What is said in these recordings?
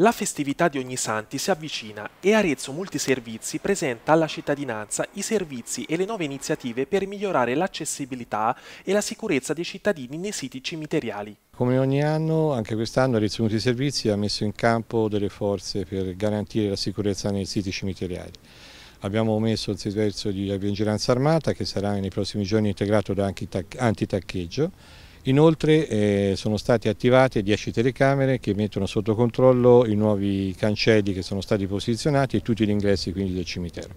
La festività di Ogni Santi si avvicina e Arezzo Multiservizi presenta alla cittadinanza i servizi e le nuove iniziative per migliorare l'accessibilità e la sicurezza dei cittadini nei siti cimiteriali. Come ogni anno, anche quest'anno Arezzo Multiservizi ha messo in campo delle forze per garantire la sicurezza nei siti cimiteriali. Abbiamo messo il servizio di vigilanza armata che sarà nei prossimi giorni integrato da antitaccheggio Inoltre eh, sono state attivate 10 telecamere che mettono sotto controllo i nuovi cancelli che sono stati posizionati e tutti gli ingressi quindi del cimitero.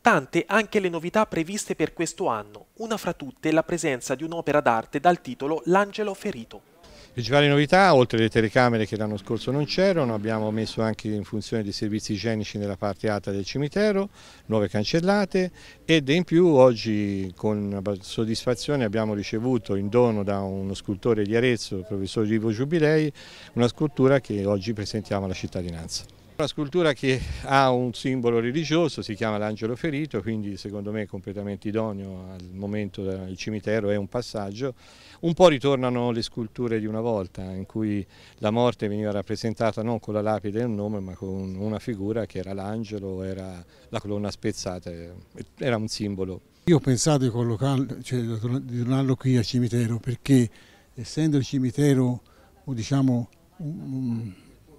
Tante anche le novità previste per questo anno, una fra tutte la presenza di un'opera d'arte dal titolo L'angelo ferito. Principali novità, oltre alle telecamere che l'anno scorso non c'erano, abbiamo messo anche in funzione dei servizi igienici nella parte alta del cimitero, nuove cancellate ed in più oggi con soddisfazione abbiamo ricevuto in dono da uno scultore di Arezzo, il professor Rivo Giubilei, una scultura che oggi presentiamo alla cittadinanza. La scultura che ha un simbolo religioso si chiama l'angelo ferito, quindi secondo me è completamente idoneo al momento del cimitero, è un passaggio. Un po' ritornano le sculture di una volta in cui la morte veniva rappresentata non con la lapide e il nome ma con una figura che era l'angelo, era la colonna spezzata, eh, era un simbolo. Io ho pensato di, collocarlo, cioè, di donarlo qui al cimitero perché essendo il cimitero diciamo, un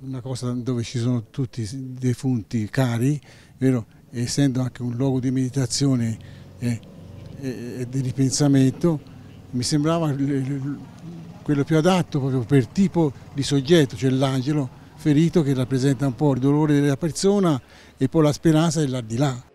una cosa dove ci sono tutti i defunti cari, vero? essendo anche un luogo di meditazione e, e, e di ripensamento, mi sembrava quello più adatto proprio per tipo di soggetto, cioè l'angelo ferito che rappresenta un po' il dolore della persona e poi la speranza dell'aldilà.